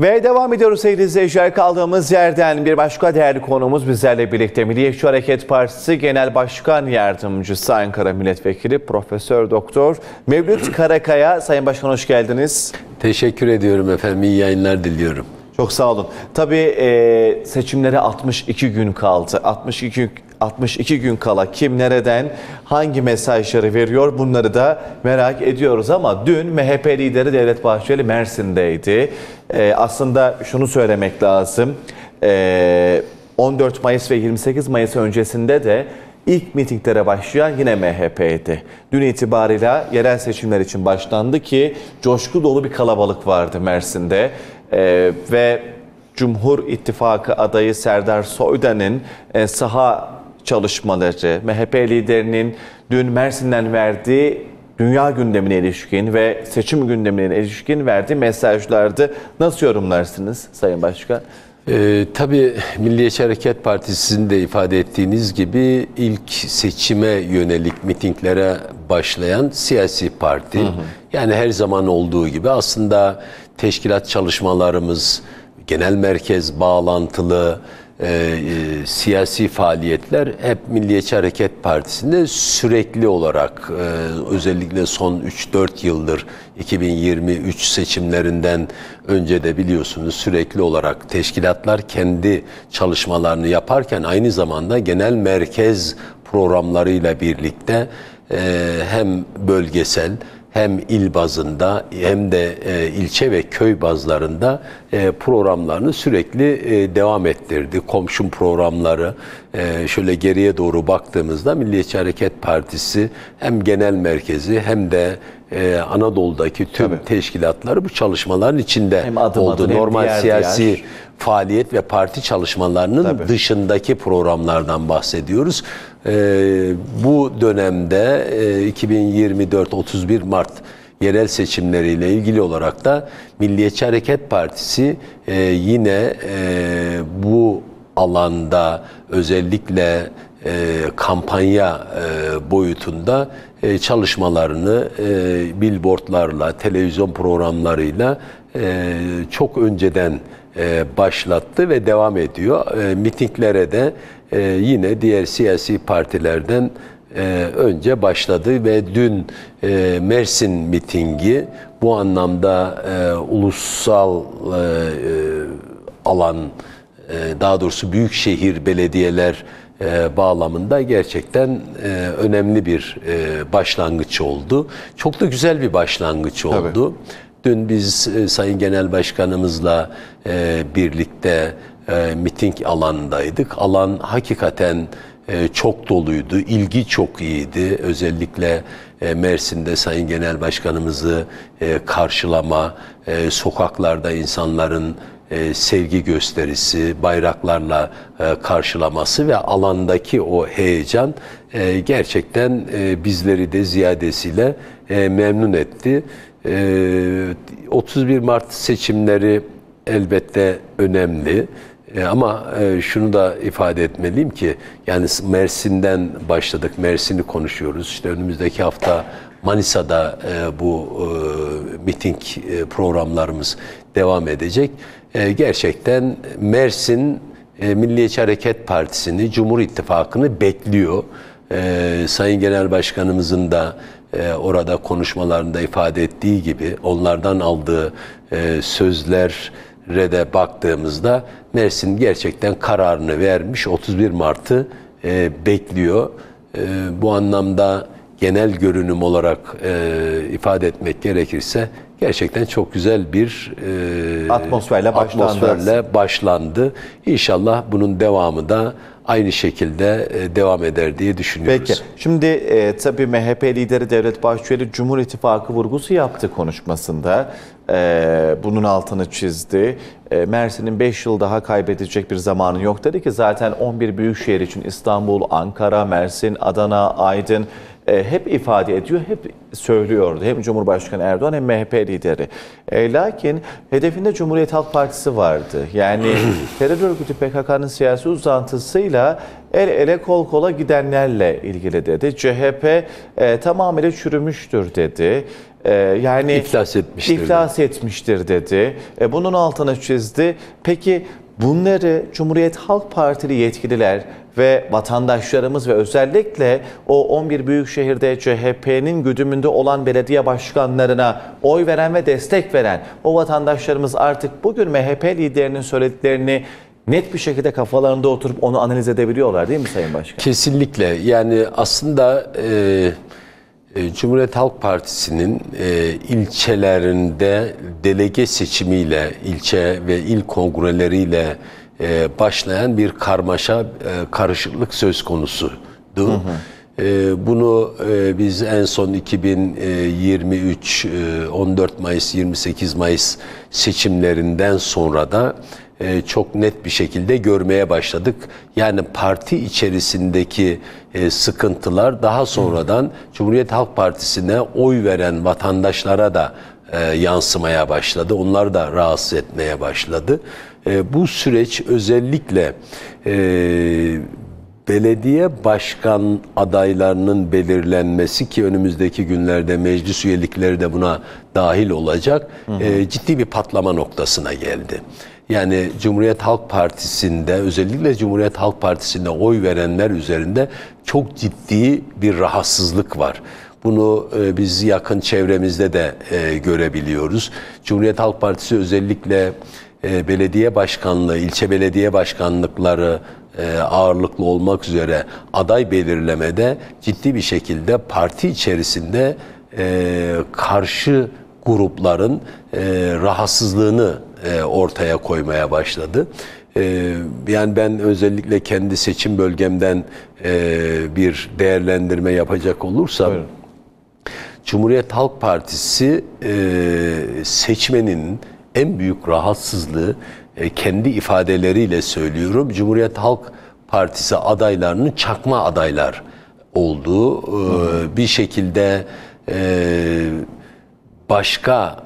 Ve devam ediyoruz sevgili izleyiciler kaldığımız yerden bir başka değerli konuğumuz bizlerle birlikte Milliyetçi Hareket Partisi Genel Başkan Yardımcısı Ankara Milletvekili Profesör Doktor Mevlüt Karakaya. Sayın Başkan hoş geldiniz. Teşekkür ediyorum efendim. İyi yayınlar diliyorum. Çok sağ olun. Tabii e, seçimlere 62 gün kaldı. 62 62 gün kala kim nereden hangi mesajları veriyor bunları da merak ediyoruz ama dün MHP lideri Devlet Bahçeli Mersin'deydi. E, aslında şunu söylemek lazım. E, 14 Mayıs ve 28 Mayıs öncesinde de ilk mitinglere başlayan yine MHP'ydi. Dün itibarıyla yerel seçimler için başlandı ki coşku dolu bir kalabalık vardı Mersin'de e, ve Cumhur İttifakı adayı Serdar Soydan'ın e, saha çalışmaları, MHP liderinin dün Mersin'den verdiği dünya gündemine ilişkin ve seçim gündemine ilişkin verdiği mesajlardı. Nasıl yorumlarsınız Sayın Başkan? Ee, tabii Milliyetçi Hareket Partisi'nin de ifade ettiğiniz gibi ilk seçime yönelik mitinglere başlayan siyasi parti. Hı hı. Yani her zaman olduğu gibi aslında teşkilat çalışmalarımız, genel merkez bağlantılı e, e, siyasi faaliyetler hep Milliyetçi Hareket Partisi'nde sürekli olarak e, özellikle son 3-4 yıldır 2023 seçimlerinden önce de biliyorsunuz sürekli olarak teşkilatlar kendi çalışmalarını yaparken aynı zamanda genel merkez programlarıyla birlikte e, hem bölgesel hem il bazında hem de e, ilçe ve köy bazlarında e, programlarını sürekli e, devam ettirdi. Komşum programları şöyle geriye doğru baktığımızda Milliyetçi Hareket Partisi hem genel merkezi hem de e, Anadolu'daki tüm Tabii. teşkilatları bu çalışmaların içinde hem adım oldu. Adım, Normal diğer siyasi diğer. faaliyet ve parti çalışmalarının Tabii. dışındaki programlardan bahsediyoruz. E, bu dönemde e, 2024-31 Mart yerel seçimleriyle ilgili olarak da Milliyetçi Hareket Partisi e, yine e, bu alanda özellikle e, kampanya e, boyutunda e, çalışmalarını e, billboardlarla, televizyon programlarıyla e, çok önceden başlattı ve devam ediyor. mitinglere de yine diğer siyasi partilerden önce başladı ve dün Mersin mitingi bu anlamda ulusal alan, daha doğrusu büyükşehir belediyeler e, bağlamında gerçekten e, önemli bir e, başlangıç oldu. Çok da güzel bir başlangıç oldu. Tabii. Dün biz Sayın Genel Başkanımızla birlikte miting alandaydık. Alan hakikaten çok doluydu, ilgi çok iyiydi. Özellikle Mersin'de Sayın Genel Başkanımızı karşılama, sokaklarda insanların e, sevgi gösterisi, bayraklarla e, karşılaması ve alandaki o heyecan e, gerçekten bizleri de ziyadesiyle memnun etti. 31 Mart seçimleri elbette önemli. ama şunu da ifade etmeliyim ki yani Mersin'den başladık. Mersin'i konuşuyoruz. İşte önümüzdeki hafta Manisa'da bu e, miting programlarımız devam edecek. Ee, gerçekten Mersin e, Milliyetçi Hareket Partisi'ni, Cumhur İttifakı'nı bekliyor. Ee, Sayın Genel Başkanımızın da e, orada konuşmalarında ifade ettiği gibi onlardan aldığı e, sözler, de baktığımızda Mersin gerçekten kararını vermiş 31 Mart'ı e, bekliyor. E, bu anlamda genel görünüm olarak e, ifade etmek gerekirse gerçekten çok güzel bir e, atmosferle, başlandı. atmosferle başlandı. İnşallah bunun devamı da aynı şekilde e, devam eder diye düşünüyoruz. Peki. Şimdi e, tabii MHP lideri Devlet Bahçeli Cumhur İttifakı vurgusu yaptı konuşmasında. E, bunun altını çizdi. E, Mersin'in 5 yıl daha kaybedecek bir zamanı yok dedi ki zaten 11 büyükşehir için İstanbul, Ankara, Mersin, Adana, Aydın e, hep ifade ediyor, hep söylüyordu. Hem Cumhurbaşkanı Erdoğan hem MHP lideri. E, lakin hedefinde Cumhuriyet Halk Partisi vardı. Yani terör örgütü PKK'nın siyasi uzantısıyla el ele kol kola gidenlerle ilgili dedi. CHP e, tamamıyla çürümüştür dedi. E, yani iflas etmiştir. İflas dedi. etmiştir dedi. E, bunun altına çizdi. Peki bunları Cumhuriyet Halk Partili yetkililer ve vatandaşlarımız ve özellikle o 11 büyük şehirde CHP'nin güdümünde olan belediye başkanlarına oy veren ve destek veren o vatandaşlarımız artık bugün MHP liderinin söylediklerini net bir şekilde kafalarında oturup onu analiz edebiliyorlar değil mi Sayın Başkan? Kesinlikle. Yani aslında e, e Cumhuriyet Halk Partisi'nin e, ilçelerinde delege seçimiyle, ilçe ve il kongreleriyle e, başlayan bir karmaşa, e, karışıklık söz konusudu. Hı hı. E, bunu e, biz en son 2023 e, 14 Mayıs 28 Mayıs seçimlerinden sonra da e, çok net bir şekilde görmeye başladık. Yani parti içerisindeki e, sıkıntılar daha sonradan Hı. Cumhuriyet Halk Partisi'ne oy veren vatandaşlara da e, yansımaya başladı. Onlar da rahatsız etmeye başladı. E, bu süreç özellikle e, belediye başkan adaylarının belirlenmesi ki önümüzdeki günlerde meclis üyelikleri de buna dahil olacak hı hı. E, ciddi bir patlama noktasına geldi. Yani Cumhuriyet Halk Partisi'nde özellikle Cumhuriyet Halk Partisi'nde oy verenler üzerinde çok ciddi bir rahatsızlık var. Bunu e, biz yakın çevremizde de e, görebiliyoruz. Cumhuriyet Halk Partisi özellikle e, belediye başkanlığı, ilçe belediye başkanlıkları e, ağırlıklı olmak üzere aday belirlemede ciddi bir şekilde parti içerisinde e, karşı grupların e, rahatsızlığını e, ortaya koymaya başladı. E, yani ben özellikle kendi seçim bölgemden e, bir değerlendirme yapacak olursam, Buyurun. Cumhuriyet Halk Partisi e, seçmenin en büyük rahatsızlığı e, kendi ifadeleriyle söylüyorum. Cumhuriyet Halk Partisi adaylarının çakma adaylar olduğu e, bir şekilde e, başka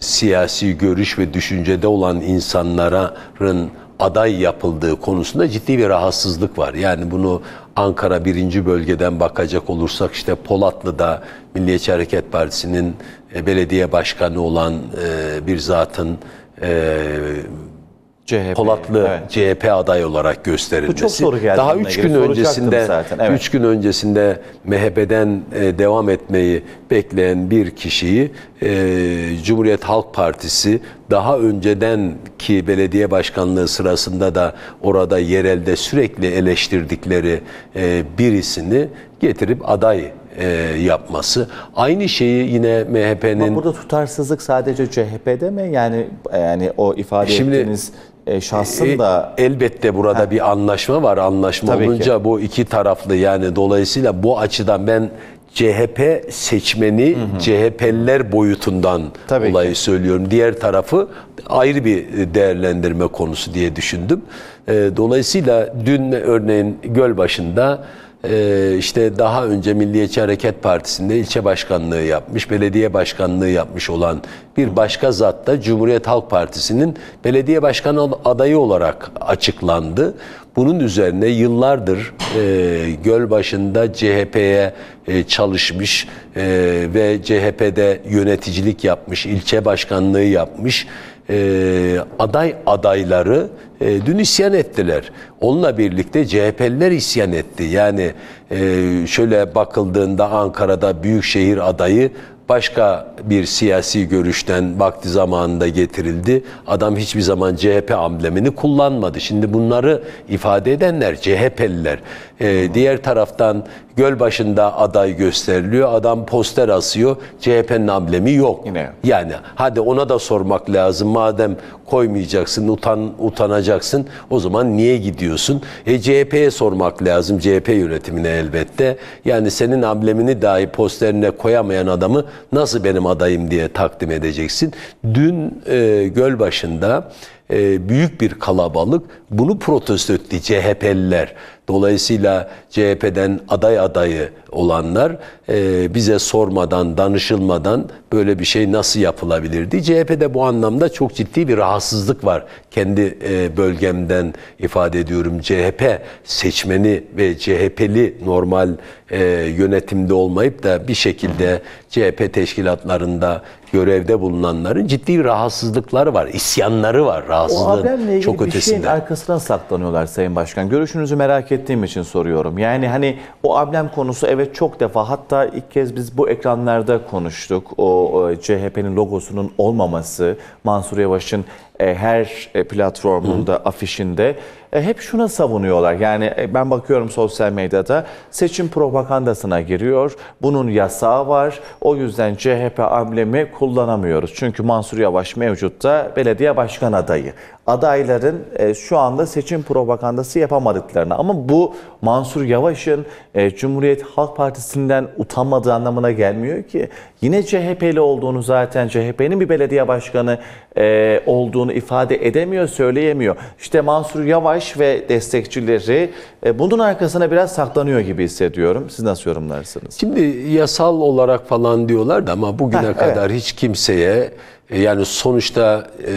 siyasi görüş ve düşüncede olan insanların aday yapıldığı konusunda ciddi bir rahatsızlık var. Yani bunu Ankara birinci bölgeden bakacak olursak işte Polatlı'da Milliyetçi Hareket Partisi'nin e, belediye başkanı olan e, bir zatın e, CHP. Polatlı evet. CHP aday olarak gösterilmesi. Bu çok soru geldi. Daha 3 gün öncesinde zaten. Evet. Üç gün öncesinde MHP'den e, devam etmeyi bekleyen bir kişiyi e, Cumhuriyet Halk Partisi daha önceden ki belediye başkanlığı sırasında da orada yerelde sürekli eleştirdikleri e, birisini getirip aday e, yapması. Aynı şeyi yine MHP'nin... Ama burada tutarsızlık sadece CHP'de mi? Yani yani o ifade Şimdi, ettiğiniz e, şahsın e, da elbette burada ha. bir anlaşma var. Anlaşma Tabii olunca ki. bu iki taraflı yani dolayısıyla bu açıdan ben CHP seçmeni hı hı. CHP'liler boyutundan Tabii olayı ki. söylüyorum. Diğer tarafı ayrı bir değerlendirme konusu diye düşündüm. E, dolayısıyla dün örneğin Gölbaşı'nda ee, işte daha önce Milliyetçi Hareket Partisi'nde ilçe başkanlığı yapmış, belediye başkanlığı yapmış olan bir başka zat da Cumhuriyet Halk Partisi'nin belediye başkanı adayı olarak açıklandı. Bunun üzerine yıllardır e, Gölbaşı'nda CHP'ye e, çalışmış e, ve CHP'de yöneticilik yapmış, ilçe başkanlığı yapmış e, aday adayları e, dün isyan ettiler. Onunla birlikte CHP'liler isyan etti. Yani e, şöyle bakıldığında Ankara'da büyükşehir adayı başka bir siyasi görüşten vakti zamanında getirildi. Adam hiçbir zaman CHP amblemini kullanmadı. Şimdi bunları ifade edenler CHP'liler. E, diğer taraftan göl başında aday gösteriliyor. Adam poster asıyor. CHP'nin amblemi yok. Yine. Yani hadi ona da sormak lazım. Madem koymayacaksın, utan utanacaksın. O zaman niye gidiyorsun? E, CHP'ye sormak lazım. CHP yönetimine elbette. Yani senin amblemini dahi posterine koyamayan adamı nasıl benim adayım diye takdim edeceksin? Dün e, Gölbaşı'nda e, büyük bir kalabalık bunu protesto etti CHP'liler. Dolayısıyla CHP'den aday adayı olanlar e, bize sormadan, danışılmadan böyle bir şey nasıl yapılabilirdi? CHP'de bu anlamda çok ciddi bir rahatsızlık var. Kendi e, bölgemden ifade ediyorum. CHP seçmeni ve CHP'li normal e, yönetimde olmayıp da bir şekilde CHP teşkilatlarında görevde bulunanların ciddi bir rahatsızlıkları var, isyanları var. Rahatsızlığın o haberle ilgili çok bir ötesinde. şeyin arkasına saklanıyorlar Sayın Başkan. Görüşünüzü merak ettiğim için soruyorum. Yani hani o ablem konusu evet ve çok defa hatta ilk kez biz bu ekranlarda konuştuk. O e, CHP'nin logosunun olmaması, Mansur Yavaş'ın e, her e, platformunda, Hı. afişinde hep şuna savunuyorlar. Yani ben bakıyorum sosyal medyada seçim propagandasına giriyor. Bunun yasağı var. O yüzden CHP amblemi kullanamıyoruz. Çünkü Mansur Yavaş mevcutta belediye başkan adayı adayların e, şu anda seçim propagandası yapamadıklarını ama bu Mansur Yavaş'ın e, Cumhuriyet Halk Partisi'nden utanmadığı anlamına gelmiyor ki. Yine CHP'li olduğunu zaten CHP'nin bir belediye başkanı e, olduğunu ifade edemiyor, söyleyemiyor. İşte Mansur Yavaş ve destekçileri e, bunun arkasına biraz saklanıyor gibi hissediyorum. Siz nasıl yorumlarsınız? Şimdi yasal olarak falan diyorlar da ama bugüne Heh, kadar evet. hiç kimseye e, yani sonuçta e,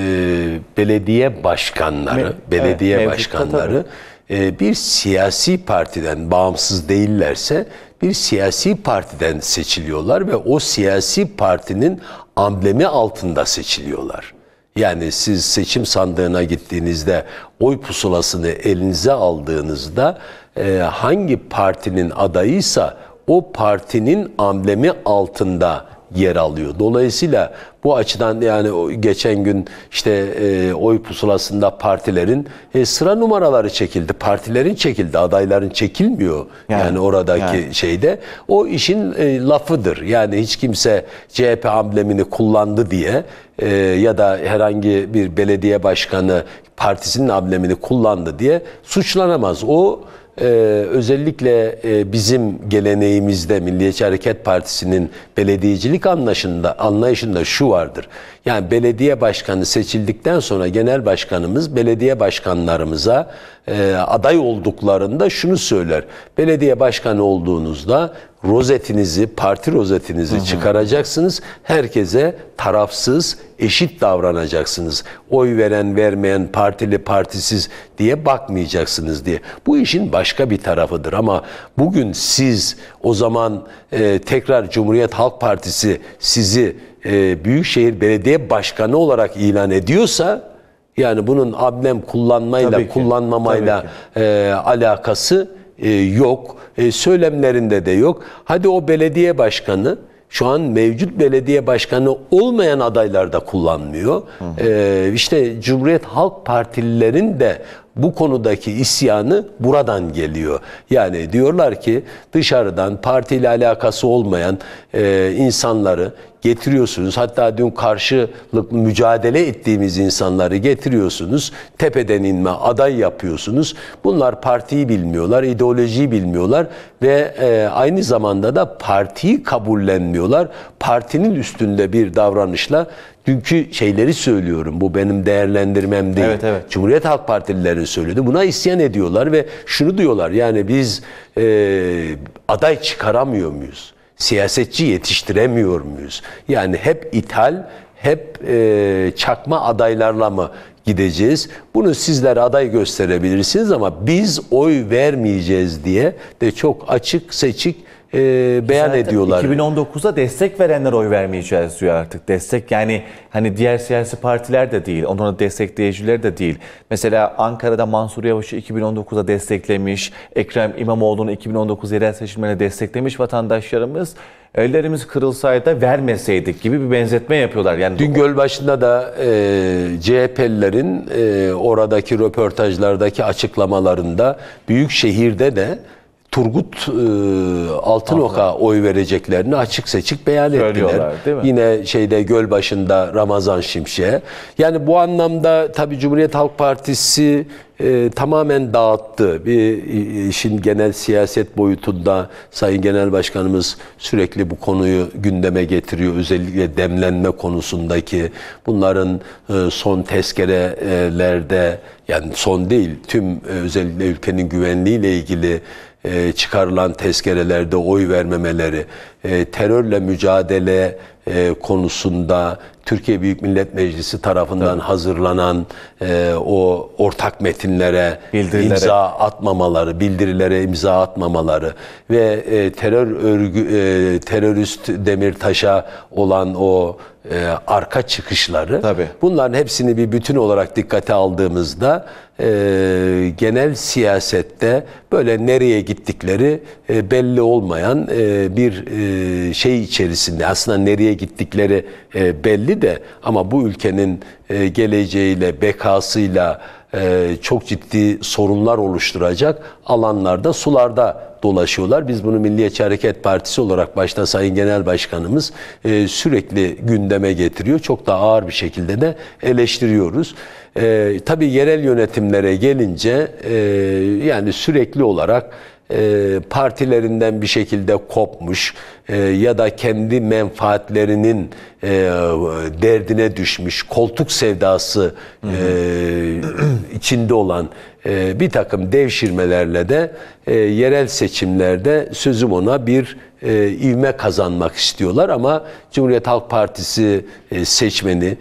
belediye başkanları, Me, belediye evet, başkanları e, bir siyasi partiden bağımsız değillerse bir siyasi partiden seçiliyorlar ve o siyasi partinin amblemi altında seçiliyorlar. Yani siz seçim sandığına gittiğinizde oy pusulasını elinize aldığınızda e, hangi partinin adayıysa o partinin amblemi altında yer alıyor. Dolayısıyla bu açıdan yani geçen gün işte e, oy pusulasında partilerin e, sıra numaraları çekildi. Partilerin çekildi, adayların çekilmiyor. Yani, yani oradaki yani. şeyde o işin e, lafıdır. Yani hiç kimse CHP amblemini kullandı diye e, ya da herhangi bir belediye başkanı partisinin amblemini kullandı diye suçlanamaz. O ee, özellikle e, bizim geleneğimizde Milliyetçi Hareket Partisi'nin belediyecilik anlaşında anlayışında şu vardır. Yani belediye başkanı seçildikten sonra genel başkanımız belediye başkanlarımıza e, aday olduklarında şunu söyler. Belediye başkanı olduğunuzda rozetinizi, parti rozetinizi hı hı. çıkaracaksınız. Herkese tarafsız, eşit davranacaksınız. Oy veren, vermeyen, partili, partisiz diye bakmayacaksınız diye. Bu işin başka bir tarafıdır ama bugün siz o zaman e, tekrar Cumhuriyet Halk Partisi sizi e, Büyükşehir Belediye Başkanı olarak ilan ediyorsa yani bunun ablem kullanmayla, kullanmamayla e, alakası e, yok, e, söylemlerinde de yok. Hadi o belediye başkanı, şu an mevcut belediye başkanı olmayan adaylar da kullanmıyor. Hı. E, işte Cumhuriyet Halk Partililerin de bu konudaki isyanı buradan geliyor. Yani diyorlar ki dışarıdan partiyle alakası olmayan e, insanları getiriyorsunuz. Hatta dün karşılıklı mücadele ettiğimiz insanları getiriyorsunuz. Tepeden inme aday yapıyorsunuz. Bunlar partiyi bilmiyorlar, ideolojiyi bilmiyorlar ve e, aynı zamanda da partiyi kabullenmiyorlar. Partinin üstünde bir davranışla dünkü şeyleri söylüyorum. Bu benim değerlendirmem değil. Evet, evet. Cumhuriyet Halk Partilileri söyledi. Buna isyan ediyorlar ve şunu diyorlar. Yani biz e, aday çıkaramıyor muyuz? siyasetçi yetiştiremiyor muyuz? Yani hep ithal, hep e, çakma adaylarla mı gideceğiz? Bunu sizler aday gösterebilirsiniz ama biz oy vermeyeceğiz diye de çok açık seçik e, beyan Zaten ediyorlar. 2019'da destek verenler oy vermeyeceğiz diyor artık. Destek yani hani diğer siyasi partiler de değil, onun destekleyiciler de değil. Mesela Ankara'da Mansur Yavaş'ı 2019'da desteklemiş, Ekrem İmamoğlu'nu 2019 yerel seçimlerine desteklemiş vatandaşlarımız ellerimiz kırılsaydı vermeseydik gibi bir benzetme yapıyorlar. Yani dün Gölbaşı'nda da e, CHP'lilerin e, oradaki röportajlardaki açıklamalarında büyük şehirde de Turgut e, Altınok'a oy vereceklerini açık seçik beyan ettiler. Yine şeyde Gölbaşı'nda Ramazan Şimşek'e. Yani bu anlamda tabii Cumhuriyet Halk Partisi e, tamamen dağıttı. Bir işin genel siyaset boyutunda Sayın Genel Başkanımız sürekli bu konuyu gündeme getiriyor. Özellikle demlenme konusundaki bunların e, son tezkerelerde yani son değil tüm e, özellikle ülkenin güvenliğiyle ilgili e, çıkarılan tezkerelerde oy vermemeleri, e, terörle mücadele e, konusunda Türkiye Büyük Millet Meclisi tarafından Tabii. hazırlanan e, o ortak metinlere imza atmamaları, bildirilere imza atmamaları ve e, terör örgü e, terörist Demirtaş'a olan o e, arka çıkışları. Tabii. Bunların hepsini bir bütün olarak dikkate aldığımızda e, genel siyasette böyle nereye gittikleri e, belli olmayan e, bir e, şey içerisinde aslında nereye gittikleri e, belli önemli de ama bu ülkenin e, geleceğiyle, bekasıyla e, çok ciddi sorunlar oluşturacak alanlarda, sularda dolaşıyorlar. Biz bunu Milliyetçi Hareket Partisi olarak başta Sayın Genel Başkanımız e, sürekli gündeme getiriyor. Çok da ağır bir şekilde de eleştiriyoruz. tabii yerel yönetimlere gelince yani sürekli olarak e, partilerinden bir şekilde kopmuş e, ya da kendi menfaatlerinin e, derdine düşmüş, koltuk sevdası içinde olan bir takım devşirmelerle de yerel seçimlerde sözüm ona bir ivme kazanmak istiyorlar ama Cumhuriyet Halk Partisi seçmeni,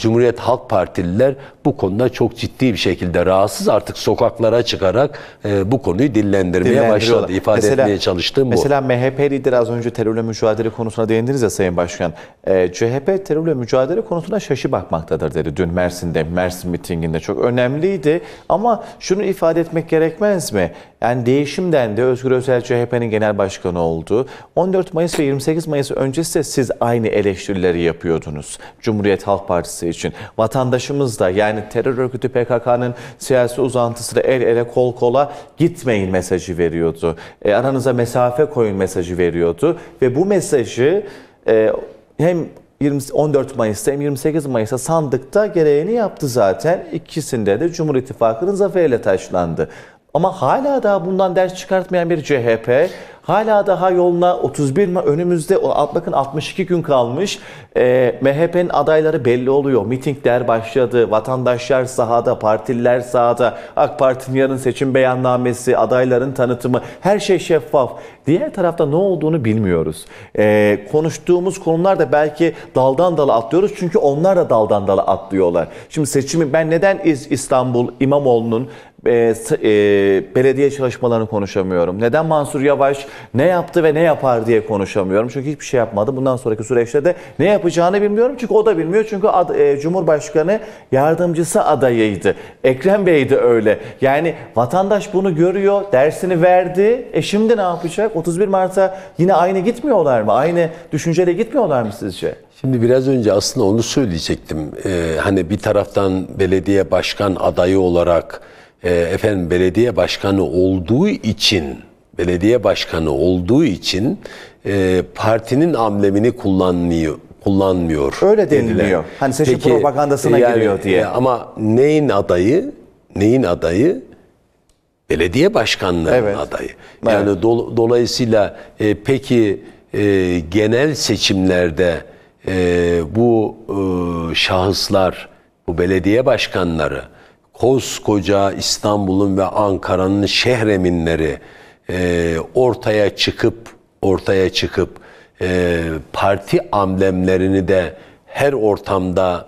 Cumhuriyet Halk Partililer bu konuda çok ciddi bir şekilde rahatsız artık sokaklara çıkarak e, bu konuyu dillendirmeye başladı. İfade mesela, etmeye çalıştığım mesela bu. Mesela MHP lideri az önce terörle mücadele konusuna değindiniz ya Sayın Başkan. E, CHP terörle mücadele konusuna şaşı bakmaktadır dedi dün Mersin'de, Mersin mitinginde. Çok önemliydi ama şunu ifade etmek gerekmez mi? Yani değişimden de Özgür Özel CHP'nin genel başkanı oldu. 14 Mayıs ve 28 Mayıs öncesi de siz aynı eleştirileri yapıyordunuz. Cumhuriyet Halk Partisi için. Vatandaşımız da yani yani terör örgütü PKK'nın siyasi uzantısı da el ele kol kola gitmeyin mesajı veriyordu. E, aranıza mesafe koyun mesajı veriyordu ve bu mesajı e, hem 20, 14 Mayıs'ta hem 28 Mayıs'ta sandıkta gereğini yaptı zaten. İkisinde de Cumhur İttifakı'nın zaferiyle taşlandı. Ama hala daha bundan ders çıkartmayan bir CHP, hala daha yoluna 31 mi önümüzde bakın 62 gün kalmış. E, ee, MHP'nin adayları belli oluyor. Mitingler başladı. Vatandaşlar sahada, partililer sahada. AK Parti'nin yarın seçim beyannamesi, adayların tanıtımı her şey şeffaf. Diğer tarafta ne olduğunu bilmiyoruz. E, konuştuğumuz konular da belki daldan dala atlıyoruz. Çünkü onlar da daldan dala atlıyorlar. Şimdi seçimi ben neden İstanbul İmamoğlu'nun e, e, belediye çalışmalarını konuşamıyorum. Neden Mansur Yavaş ne yaptı ve ne yapar diye konuşamıyorum. Çünkü hiçbir şey yapmadı. Bundan sonraki süreçte de ne yapacağını bilmiyorum. Çünkü o da bilmiyor. Çünkü ad, e, Cumhurbaşkanı yardımcısı adayıydı. Ekrem Bey de öyle. Yani vatandaş bunu görüyor, dersini verdi. E şimdi ne yapacak? 31 Mart'a yine aynı gitmiyorlar mı? Aynı düşünceyle gitmiyorlar mı sizce? Şimdi biraz önce aslında onu söyleyecektim. Ee, hani bir taraftan belediye başkan adayı olarak ee, efendim belediye başkanı olduğu için belediye başkanı olduğu için e, partinin amblemini kullanmıyor kullanmıyor. Öyle deniliyor. Dediler. Hani seçim Peki, propagandasına yani, giriyor diye. E, ama neyin adayı? Neyin adayı? Belediye başkanlığının evet. adayı. Yani evet. do, dolayısıyla e, peki e, genel seçimlerde e, bu e, şahıslar, bu belediye başkanları koskoca İstanbul'un ve Ankara'nın şehreminleri e, ortaya çıkıp ortaya çıkıp e, parti amblemlerini de her ortamda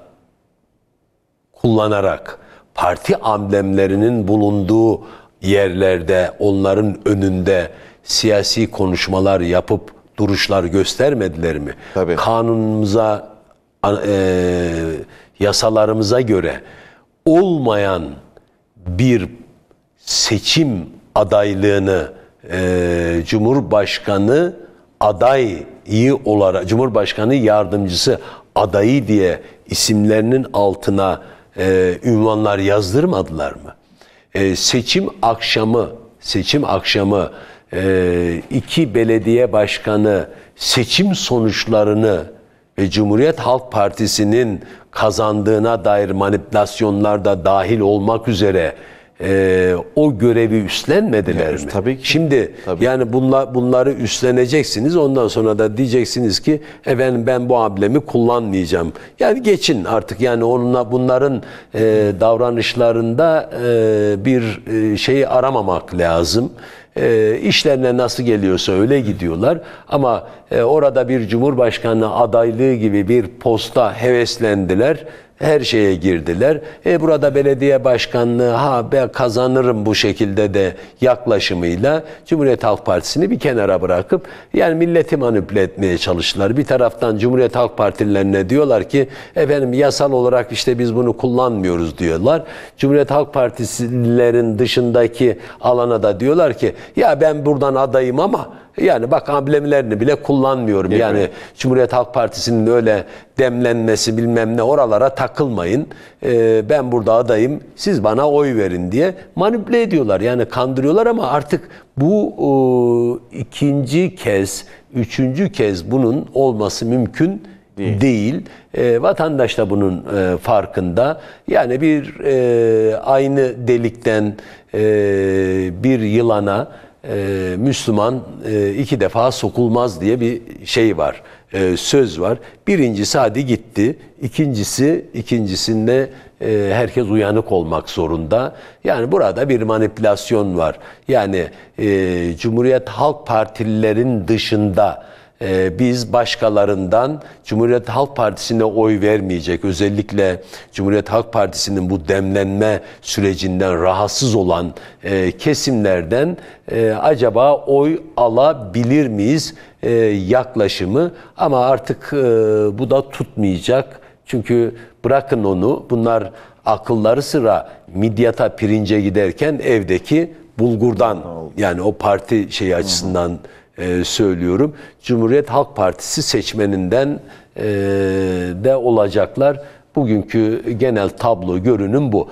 kullanarak parti amblemlerinin bulunduğu yerlerde onların önünde siyasi konuşmalar yapıp duruşlar göstermediler mi? Tabii. Kanunumuza e, yasalarımıza göre olmayan bir seçim adaylığını e, Cumhurbaşkanı adayı olarak Cumhurbaşkanı yardımcısı adayı diye isimlerinin altına e, ünvanlar yazdırmadılar mı? E, seçim akşamı seçim akşamı e, iki belediye başkanı seçim sonuçlarını ve Cumhuriyet Halk Partisi'nin kazandığına dair manipülasyonlar da dahil olmak üzere e, o görevi üstlenmediler yani, mi? Tabii ki. Şimdi tabii. yani bunla, bunları üstleneceksiniz ondan sonra da diyeceksiniz ki efendim ben bu ablemi kullanmayacağım. Yani geçin artık yani onunla bunların e, davranışlarında e, bir e, şeyi aramamak lazım. E, işlerine nasıl geliyorsa öyle gidiyorlar. Ama e, orada bir cumhurbaşkanlığı adaylığı gibi bir posta heveslendiler her şeye girdiler. E burada belediye başkanlığı ha ben kazanırım bu şekilde de yaklaşımıyla Cumhuriyet Halk Partisi'ni bir kenara bırakıp yani milleti manipüle etmeye çalıştılar. Bir taraftan Cumhuriyet Halk Partililerine diyorlar ki efendim yasal olarak işte biz bunu kullanmıyoruz diyorlar. Cumhuriyet Halk Partisilerin dışındaki alana da diyorlar ki ya ben buradan adayım ama yani bak amblemlerini bile kullanmıyorum. Değil yani mi? Cumhuriyet Halk Partisi'nin öyle demlenmesi bilmem ne oralara takılmayın. Ee, ben burada adayım siz bana oy verin diye manipüle ediyorlar. Yani kandırıyorlar ama artık bu e, ikinci kez, üçüncü kez bunun olması mümkün değil. değil. E, vatandaş da bunun e, farkında. Yani bir e, aynı delikten e, bir yılana e, Müslüman e, iki defa sokulmaz diye bir şey var, e, söz var. Birincisi hadi gitti, ikincisi ikincisinde e, herkes uyanık olmak zorunda. Yani burada bir manipülasyon var. Yani e, Cumhuriyet Halk Partililerin dışında ee, biz başkalarından Cumhuriyet Halk Partisi'ne oy vermeyecek, özellikle Cumhuriyet Halk Partisi'nin bu demlenme sürecinden rahatsız olan e, kesimlerden e, acaba oy alabilir miyiz e, yaklaşımı ama artık bu da tutmayacak. Çünkü bırakın onu bunlar akılları sıra midyata pirince giderken evdeki bulgurdan yani o parti şeyi açısından e, söylüyorum. Cumhuriyet Halk Partisi seçmeninden e, de olacaklar. Bugünkü genel tablo görünüm bu.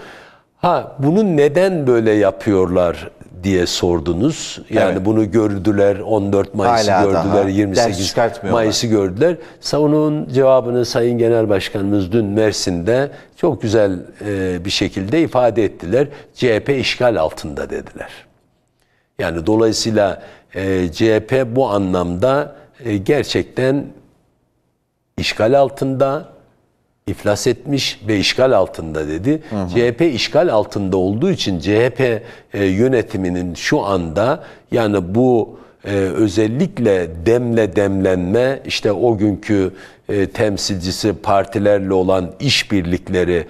Ha bunu neden böyle yapıyorlar diye sordunuz. Yani evet. bunu gördüler 14 Mayıs'ı Hala gördüler, 28 Mayıs'ı gördüler. Savunun cevabını Sayın Genel Başkanımız dün Mersin'de çok güzel e, bir şekilde ifade ettiler. CHP işgal altında dediler. Yani dolayısıyla ee, CHP bu anlamda e, gerçekten işgal altında, iflas etmiş ve işgal altında dedi. Hı hı. CHP işgal altında olduğu için CHP e, yönetiminin şu anda yani bu e, özellikle demle demlenme işte o günkü temsilcisi partilerle olan işbirlikleri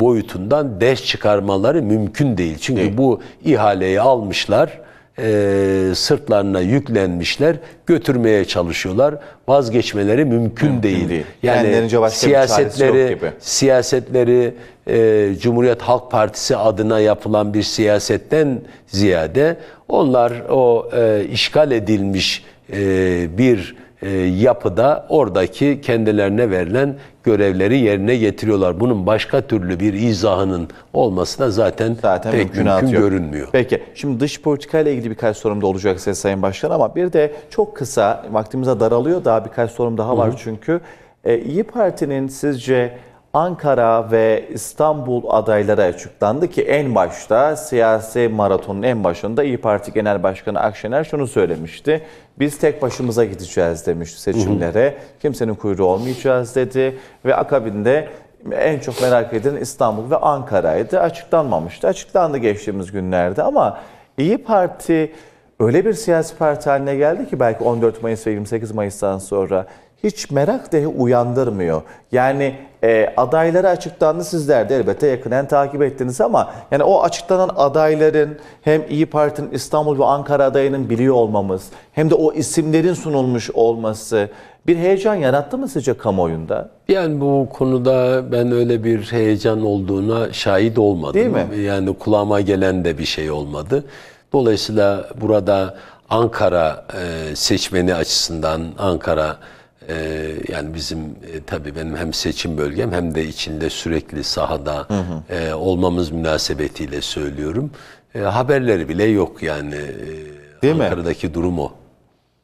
boyutundan ders çıkarmaları mümkün değil. Çünkü bu ihaleyi almışlar e, sırtlarına yüklenmişler, götürmeye çalışıyorlar. Vazgeçmeleri mümkün, mümkün değil. değil. Yani siyasetleri, siyasetleri e, Cumhuriyet Halk Partisi adına yapılan bir siyasetten ziyade onlar o e, işgal edilmiş e, bir e, yapıda oradaki kendilerine verilen görevleri yerine getiriyorlar. Bunun başka türlü bir izahının olmasına zaten, zaten pek mümkün yok. görünmüyor. Peki şimdi dış politika ile ilgili birkaç sorum da olacak size Sayın Başkan ama bir de çok kısa vaktimize daralıyor daha birkaç sorum daha var Hı-hı. çünkü. E, İyi Parti'nin sizce Ankara ve İstanbul adayları açıklandı ki en başta siyasi maratonun en başında İyi Parti Genel Başkanı Akşener şunu söylemişti. Biz tek başımıza gideceğiz demiş seçimlere. Kimsenin kuyruğu olmayacağız dedi ve akabinde en çok merak edilen İstanbul ve Ankara'ydı. Açıklanmamıştı. Açıklandı geçtiğimiz günlerde ama İyi Parti öyle bir siyasi parti haline geldi ki belki 14 Mayıs ve 28 Mayıs'tan sonra hiç merak dahi uyandırmıyor. Yani e, adayları açıklandı sizler de elbette yakından takip ettiniz ama yani o açıklanan adayların hem İyi Parti'nin İstanbul ve Ankara adayının biliyor olmamız hem de o isimlerin sunulmuş olması bir heyecan yarattı mı sizce kamuoyunda? Yani bu konuda ben öyle bir heyecan olduğuna şahit olmadım. Değil mi? Yani kulağıma gelen de bir şey olmadı. Dolayısıyla burada Ankara e, seçmeni açısından Ankara ee, yani bizim e, tabii benim hem seçim bölgem hem de içinde sürekli sahada hı hı. E, olmamız münasebetiyle söylüyorum. E, haberleri bile yok yani. E, Değil Ankara'daki mi? durum o.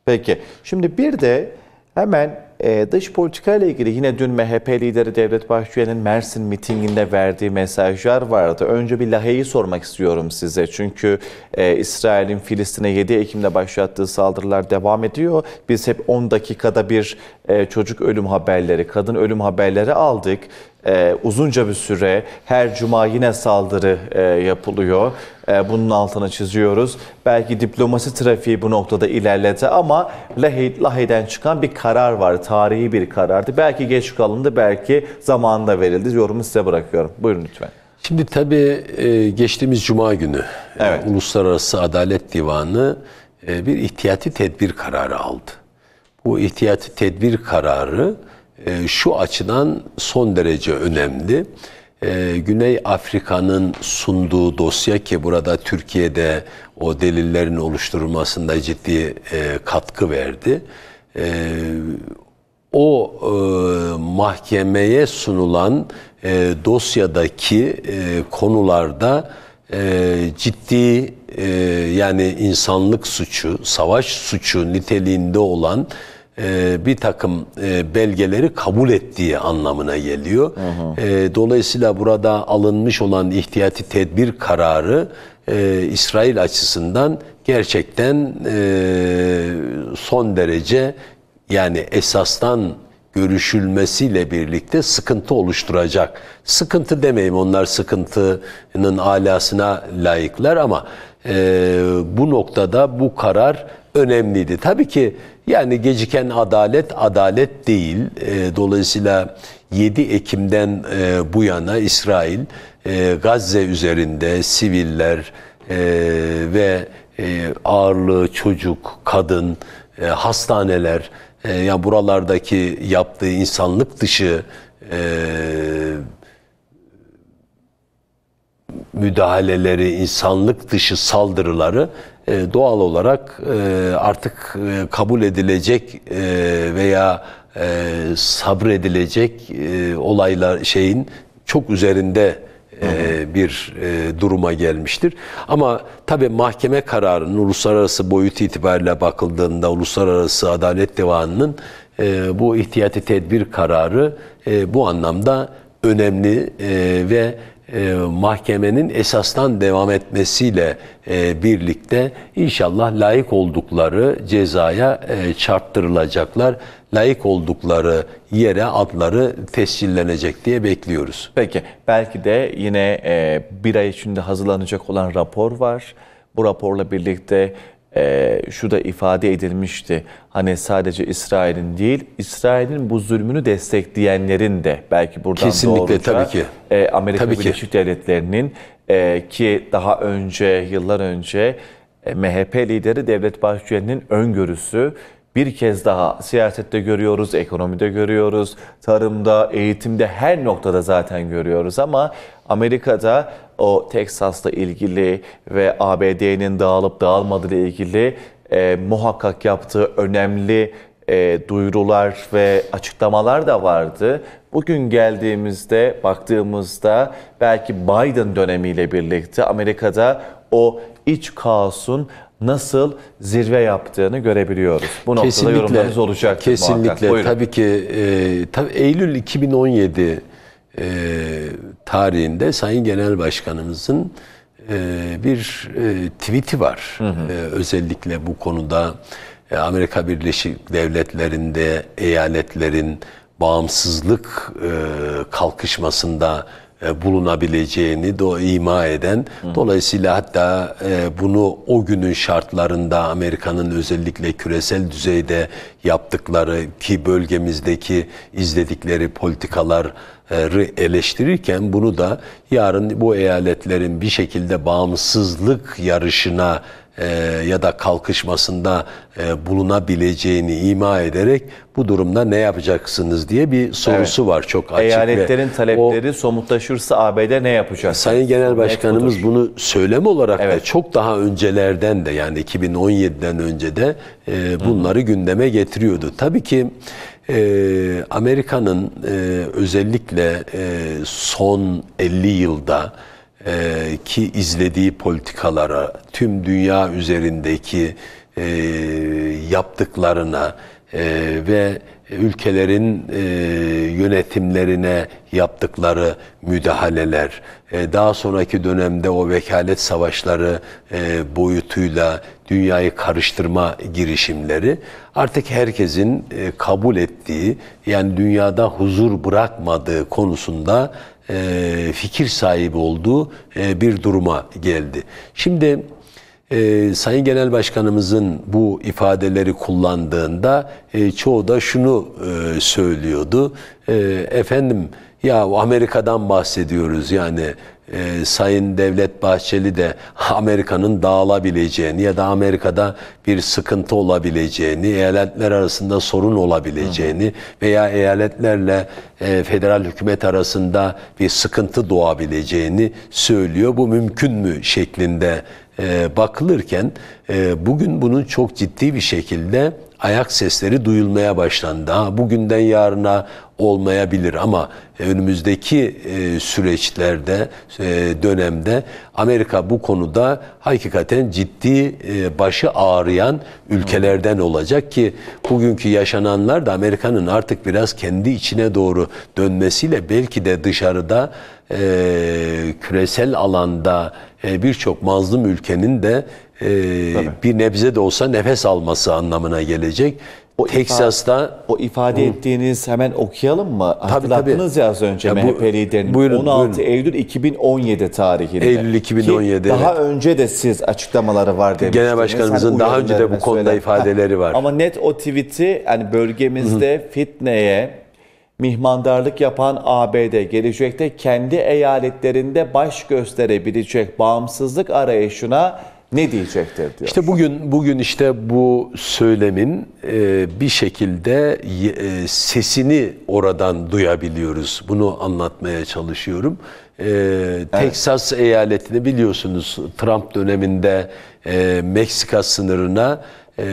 Peki. Şimdi bir de hemen e, dış politika ile ilgili yine dün MHP lideri Devlet Bahçeli'nin Mersin mitinginde verdiği mesajlar vardı. Önce bir Lahey'i sormak istiyorum size. Çünkü e, İsrail'in Filistin'e 7 Ekim'de başlattığı saldırılar devam ediyor. Biz hep 10 dakikada bir e, çocuk ölüm haberleri, kadın ölüm haberleri aldık e, uzunca bir süre her cuma yine saldırı e, yapılıyor. E, bunun altını çiziyoruz. Belki diplomasi trafiği bu noktada ilerledi ama Lahey, Lahey'den çıkan bir karar var. Tarihi bir karardı. Belki geç kalındı, belki zamanında verildi. Yorumu size bırakıyorum. Buyurun lütfen. Şimdi tabii e, geçtiğimiz cuma günü e, evet. Uluslararası Adalet Divanı e, bir ihtiyati tedbir kararı aldı. Bu ihtiyati tedbir kararı ee, şu açıdan son derece önemli. Ee, Güney Afrika'nın sunduğu dosya ki burada Türkiye'de o delillerin oluşturulmasında ciddi e, katkı verdi. Ee, o e, mahkemeye sunulan e, dosyadaki konularda ciddi yani insanlık suçu, savaş suçu niteliğinde olan e, bir takım e, belgeleri kabul ettiği anlamına geliyor. Hı hı. E, dolayısıyla burada alınmış olan ihtiyati tedbir kararı e, İsrail açısından gerçekten e, son derece yani esastan görüşülmesiyle birlikte sıkıntı oluşturacak. Sıkıntı demeyeyim onlar sıkıntının alasına layıklar ama e, bu noktada bu karar önemliydi. Tabii ki yani geciken adalet adalet değil. Ee, dolayısıyla 7 Ekim'den e, bu yana İsrail e, Gazze üzerinde siviller e, ve e, ağırlığı çocuk, kadın, hastaneler e, ya buralardaki yaptığı insanlık dışı e, müdahaleleri, insanlık dışı saldırıları e, doğal olarak e, artık e, kabul edilecek veya sabredilecek olaylar şeyin çok üzerinde bir duruma gelmiştir. Ama tabi mahkeme kararının uluslararası boyut itibariyle bakıldığında Uluslararası Adalet Divanı'nın bu ihtiyati tedbir kararı bu anlamda önemli e, ve e, mahkemenin esastan devam etmesiyle e, birlikte inşallah layık oldukları cezaya e, çarptırılacaklar. Layık oldukları yere adları tescillenecek diye bekliyoruz. Peki belki de yine bir ay içinde hazırlanacak olan rapor var. Bu raporla birlikte e, şu da ifade edilmişti. Hani sadece İsrail'in değil, İsrail'in bu zulmünü destekleyenlerin de belki buradan Kesinlikle, doğruca tabii ki. E, Amerika tabii Birleşik ki. Devletleri'nin e, ki daha önce, yıllar önce e, MHP lideri Devlet Bahçeli'nin öngörüsü bir kez daha siyasette görüyoruz, ekonomide görüyoruz, tarımda, eğitimde her noktada zaten görüyoruz ama Amerika'da o Texas'la ilgili ve ABD'nin dağılıp dağılmadığı ile ilgili e, muhakkak yaptığı önemli e, duyurular ve açıklamalar da vardı. Bugün geldiğimizde, baktığımızda belki Biden dönemiyle birlikte Amerika'da o iç kaosun nasıl zirve yaptığını görebiliyoruz. Bu noktada kesinlikle, yorumlarınız olacak. Kesinlikle. Tabii ki e, tabii Eylül 2017 e, tarihinde Sayın Genel Başkanımızın e, bir e, tweet'i var. Hı hı. E, özellikle bu konuda e, Amerika Birleşik Devletleri'nde eyaletlerin bağımsızlık e, kalkışmasında e, bulunabileceğini de ima eden. Dolayısıyla hatta e, bunu o günün şartlarında Amerika'nın özellikle küresel düzeyde yaptıkları ki bölgemizdeki izledikleri politikalar eleştirirken bunu da yarın bu eyaletlerin bir şekilde bağımsızlık yarışına e, ya da kalkışmasında e, bulunabileceğini ima ederek bu durumda ne yapacaksınız diye bir sorusu evet. var çok açık. Eyaletlerin ve talepleri o, somutlaşırsa ABD ne yapacak? Sayın Genel Başkanımız bunu söylem olarak evet. da çok daha öncelerden de yani 2017'den önce de e, bunları Hı. gündeme getiriyordu. Tabii ki Amerika'nın özellikle son 50 yılda e, ki izlediği politikalara, tüm dünya üzerindeki e, yaptıklarına e, ve ülkelerin e, yönetimlerine yaptıkları müdahaleler, e, daha sonraki dönemde o vekalet savaşları e, boyutuyla dünyayı karıştırma girişimleri artık herkesin e, kabul ettiği yani dünyada huzur bırakmadığı konusunda e, fikir sahibi olduğu e, bir duruma geldi. Şimdi e, Sayın Genel Başkanımızın bu ifadeleri kullandığında e, çoğu da şunu e, söylüyordu. E, efendim ya Amerika'dan bahsediyoruz yani e, Sayın Devlet Bahçeli de Amerika'nın dağılabileceğini ya da Amerika'da bir sıkıntı olabileceğini, eyaletler arasında sorun olabileceğini veya eyaletlerle e, federal hükümet arasında bir sıkıntı doğabileceğini söylüyor. Bu mümkün mü şeklinde e, bakılırken e, bugün bunun çok ciddi bir şekilde ayak sesleri duyulmaya başlandı. Ha, bugünden yarına olmayabilir ama önümüzdeki e, süreçlerde, e, dönemde Amerika bu konuda hakikaten ciddi e, başı ağrıyan ülkelerden olacak ki bugünkü yaşananlar da Amerika'nın artık biraz kendi içine doğru dönmesiyle belki de dışarıda e, küresel alanda e, birçok mazlum ülkenin de e, bir nebze de olsa nefes alması anlamına gelecek. O Teksas'ta ifade, o ifade hı. ettiğiniz hemen okuyalım mı? Hatırlattınız ya az önce ya bu, MHP liderinin buyurun, 16 buyurun. Eylül 2017 tarihinde. Eylül 2017. Ki daha önce de siz açıklamaları var demiştiniz. Genel hani Başkanımızın hani daha önce de bu konuda söyler. ifadeleri var. Ama net o tweet'i hani bölgemizde Hı. fitneye mihmandarlık yapan ABD gelecekte kendi eyaletlerinde baş gösterebilecek bağımsızlık arayışına ne diyecektir diyor. İşte bugün bugün işte bu söylemin e, bir şekilde e, sesini oradan duyabiliyoruz. Bunu anlatmaya çalışıyorum. E, evet. Teksas eyaletini biliyorsunuz Trump döneminde e, Meksika sınırına e,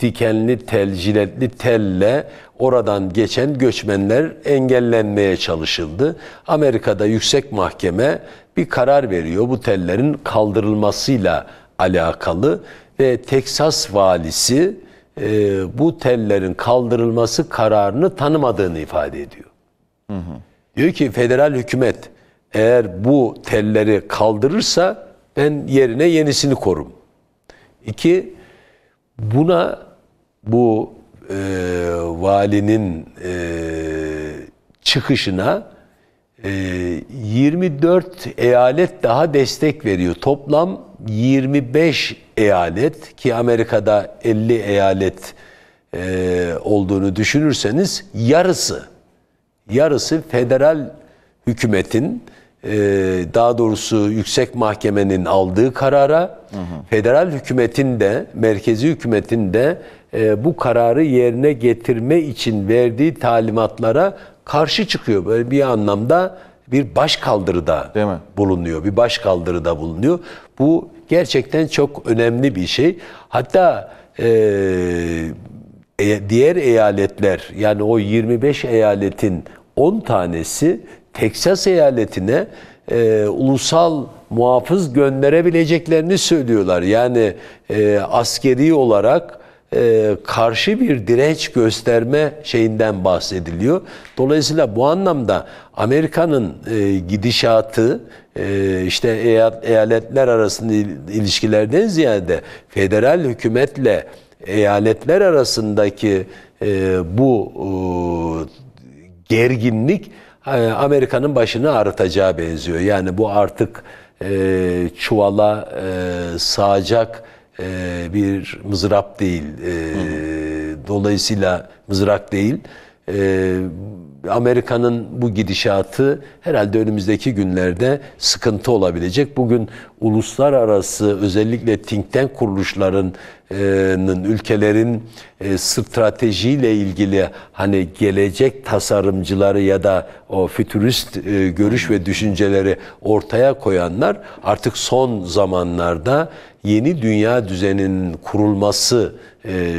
dikenli tel, jiletli telle oradan geçen göçmenler engellenmeye çalışıldı. Amerika'da yüksek mahkeme bir karar veriyor bu tellerin kaldırılmasıyla alakalı ve Teksas valisi e, bu tellerin kaldırılması kararını tanımadığını ifade ediyor. Hı hı. Diyor ki federal hükümet eğer bu telleri kaldırırsa ben yerine yenisini korum. İki, buna bu e, valinin e, çıkışına e, 24 eyalet daha destek veriyor. Toplam 25 eyalet ki Amerika'da 50 eyalet e, olduğunu düşünürseniz yarısı yarısı federal hükümetin e, daha doğrusu yüksek mahkemenin aldığı karara hı hı. federal hükümetin de merkezi hükümetin de e, bu kararı yerine getirme için verdiği talimatlara karşı çıkıyor. Böyle bir anlamda bir baş kaldırıda Değil mi? bulunuyor. Bir baş kaldırıda bulunuyor. Bu gerçekten çok önemli bir şey. Hatta e, e diğer eyaletler yani o 25 eyaletin 10 tanesi Teksas eyaletine e, ulusal muhafız gönderebileceklerini söylüyorlar. Yani e, askeri olarak e, karşı bir direnç gösterme şeyinden bahsediliyor. Dolayısıyla bu anlamda Amerika'nın e, gidişatı e, işte eyaletler arasında ilişkilerden ziyade federal hükümetle eyaletler arasındaki e, bu e, gerginlik e, Amerika'nın başını ağrıtacağı benziyor. Yani bu artık e, çuvala e, sağacak e, bir mızrap değil. E, dolayısıyla mızrak değil. E, Amerika'nın bu gidişatı herhalde önümüzdeki günlerde sıkıntı olabilecek. Bugün uluslararası özellikle think tank kuruluşların ülkelerin stratejiyle ilgili hani gelecek tasarımcıları ya da o fütürist görüş ve düşünceleri ortaya koyanlar artık son zamanlarda yeni dünya düzeninin kurulması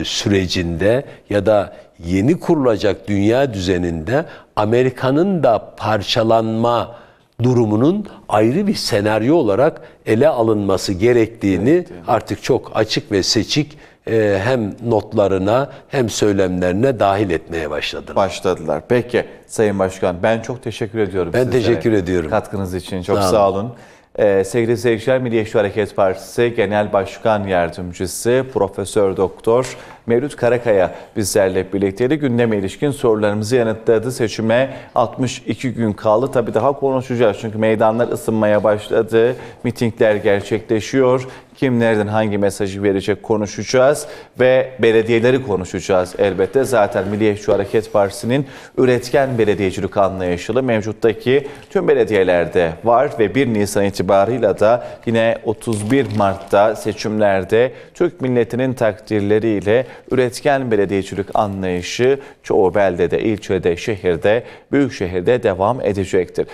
sürecinde ya da yeni kurulacak dünya düzeninde Amerika'nın da parçalanma durumunun ayrı bir senaryo olarak ele alınması gerektiğini evet, yani. artık çok açık ve seçik e, hem notlarına hem söylemlerine dahil etmeye başladılar. Başladılar. Peki Sayın Başkan ben çok teşekkür ediyorum Ben sizlere. teşekkür ediyorum. Katkınız için çok sağ olun. Sağ olun. Ee, sevgili seyirciler Milliyetçi Hareket Partisi Genel Başkan Yardımcısı Profesör Doktor Mevlüt Karakaya bizlerle birlikteydi. Gündeme ilişkin sorularımızı yanıtladı. Seçime 62 gün kaldı. Tabii daha konuşacağız çünkü meydanlar ısınmaya başladı. Mitingler gerçekleşiyor. Kim nereden hangi mesajı verecek konuşacağız ve belediyeleri konuşacağız elbette. Zaten Milliyetçi Hareket Partisi'nin üretken belediyecilik anlayışılı mevcuttaki tüm belediyelerde var ve 1 Nisan itibarıyla da yine 31 Mart'ta seçimlerde Türk milletinin takdirleriyle üretken belediyecilik anlayışı çoğu beldede, ilçede, şehirde, büyük şehirde devam edecektir.